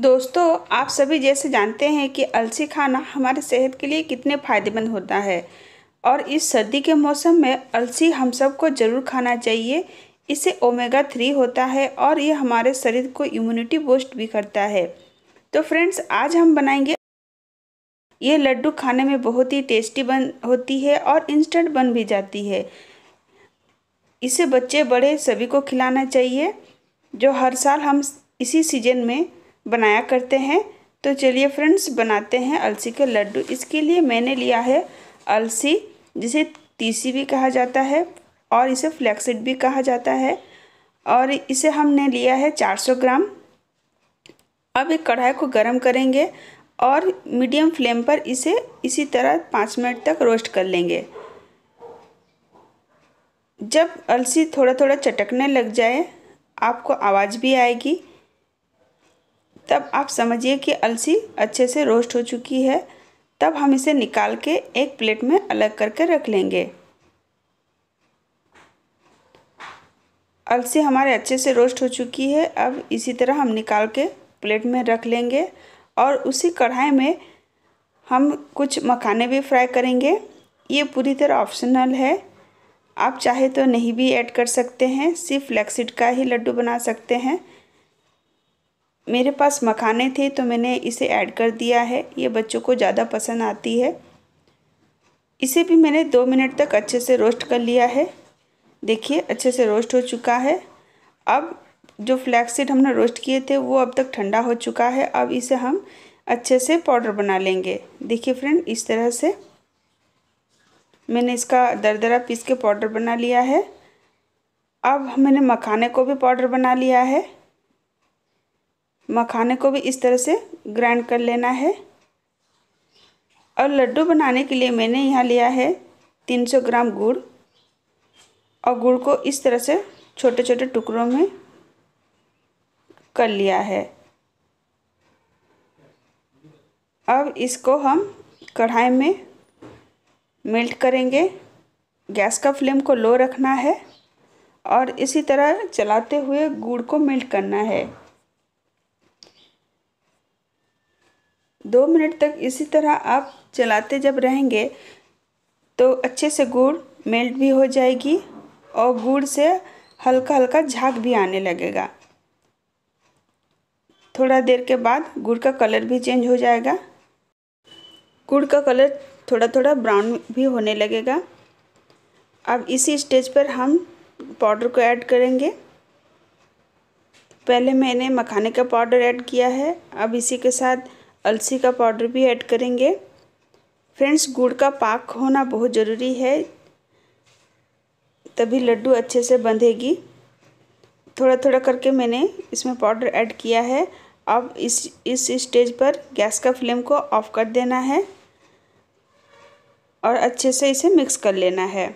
दोस्तों आप सभी जैसे जानते हैं कि अलसी खाना हमारे सेहत के लिए कितने फ़ायदेमंद होता है और इस सर्दी के मौसम में अलसी हम सबको ज़रूर खाना चाहिए इससे ओमेगा थ्री होता है और ये हमारे शरीर को इम्यूनिटी बूस्ट भी करता है तो फ्रेंड्स आज हम बनाएंगे ये लड्डू खाने में बहुत ही टेस्टी बन होती है और इंस्टेंट बन भी जाती है इसे बच्चे बड़े सभी को खिलाना चाहिए जो हर साल हम इसी सीजन में बनाया करते हैं तो चलिए फ्रेंड्स बनाते हैं अलसी के लड्डू इसके लिए मैंने लिया है अलसी जिसे तीसी भी कहा जाता है और इसे फ्लैक्सिड भी कहा जाता है और इसे हमने लिया है 400 ग्राम अब एक कढ़ाई को गर्म करेंगे और मीडियम फ्लेम पर इसे इसी तरह पाँच मिनट तक रोस्ट कर लेंगे जब अलसी थोड़ा थोड़ा चटकने लग जाए आपको आवाज़ भी आएगी तब आप समझिए कि अलसी अच्छे से रोस्ट हो चुकी है तब हम इसे निकाल के एक प्लेट में अलग करके रख लेंगे अलसी हमारे अच्छे से रोस्ट हो चुकी है अब इसी तरह हम निकाल के प्लेट में रख लेंगे और उसी कढ़ाई में हम कुछ मखाने भी फ्राई करेंगे ये पूरी तरह ऑप्शनल है आप चाहे तो नहीं भी ऐड कर सकते हैं सिर्फ फ्लैक्सीड का ही लड्डू बना सकते हैं मेरे पास मखाने थे तो मैंने इसे ऐड कर दिया है ये बच्चों को ज़्यादा पसंद आती है इसे भी मैंने दो मिनट तक अच्छे से रोस्ट कर लिया है देखिए अच्छे से रोस्ट हो चुका है अब जो फ्लैक्स सीड हमने रोस्ट किए थे वो अब तक ठंडा हो चुका है अब इसे हम अच्छे से पाउडर बना लेंगे देखिए फ्रेंड इस तरह से मैंने इसका दरदरा पीस के पाउडर बना लिया है अब मैंने मखाने को भी पाउडर बना लिया है मखाने को भी इस तरह से ग्राइंड कर लेना है और लड्डू बनाने के लिए मैंने यहाँ लिया है 300 ग्राम गुड़ और गुड़ को इस तरह से छोटे छोटे टुकड़ों में कर लिया है अब इसको हम कढ़ाई में मेल्ट करेंगे गैस का फ्लेम को लो रखना है और इसी तरह चलाते हुए गुड़ को मेल्ट करना है दो मिनट तक इसी तरह आप चलाते जब रहेंगे तो अच्छे से गुड़ मेल्ट भी हो जाएगी और गुड़ से हल्का हल्का झाग भी आने लगेगा थोड़ा देर के बाद गुड़ का कलर भी चेंज हो जाएगा गुड़ का कलर थोड़ा थोड़ा ब्राउन भी होने लगेगा अब इसी स्टेज पर हम पाउडर को ऐड करेंगे पहले मैंने मखाने का पाउडर ऐड किया है अब इसी के साथ अलसी का पाउडर भी ऐड करेंगे फ्रेंड्स गुड़ का पाक होना बहुत ज़रूरी है तभी लड्डू अच्छे से बंधेगी थोड़ा थोड़ा करके मैंने इसमें पाउडर ऐड किया है अब इस इस स्टेज पर गैस का फ्लेम को ऑफ कर देना है और अच्छे से इसे मिक्स कर लेना है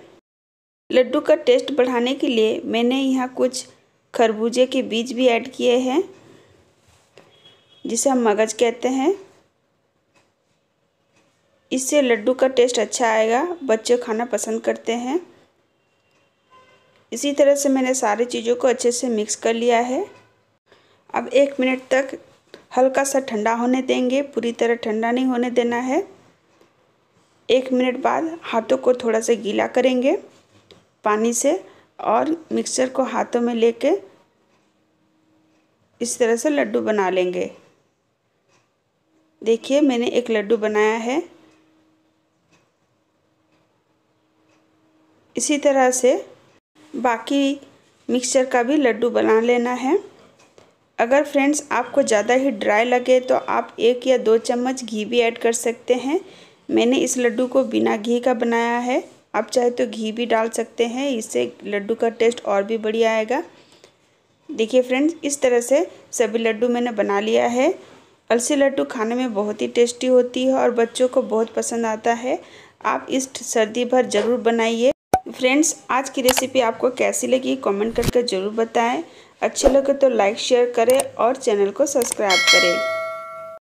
लड्डू का टेस्ट बढ़ाने के लिए मैंने यहाँ कुछ खरबूजे के बीज भी ऐड किए हैं जिसे हम मगज कहते हैं इससे लड्डू का टेस्ट अच्छा आएगा बच्चे खाना पसंद करते हैं इसी तरह से मैंने सारी चीज़ों को अच्छे से मिक्स कर लिया है अब एक मिनट तक हल्का सा ठंडा होने देंगे पूरी तरह ठंडा नहीं होने देना है एक मिनट बाद हाथों को थोड़ा सा गीला करेंगे पानी से और मिक्सचर को हाथों में लेके इस तरह से लड्डू बना लेंगे देखिए मैंने एक लड्डू बनाया है इसी तरह से बाकी मिक्सचर का भी लड्डू बना लेना है अगर फ्रेंड्स आपको ज़्यादा ही ड्राई लगे तो आप एक या दो चम्मच घी भी ऐड कर सकते हैं मैंने इस लड्डू को बिना घी का बनाया है आप चाहे तो घी भी डाल सकते हैं इससे लड्डू का टेस्ट और भी बढ़िया आएगा देखिए फ्रेंड्स इस तरह से सभी लड्डू मैंने बना लिया है अलसी लड्डू खाने में बहुत ही टेस्टी होती है और बच्चों को बहुत पसंद आता है आप इस सर्दी भर ज़रूर बनाइए फ्रेंड्स आज की रेसिपी आपको कैसी लगी कमेंट करके ज़रूर बताएं अच्छे लगे तो लाइक शेयर करें और चैनल को सब्सक्राइब करें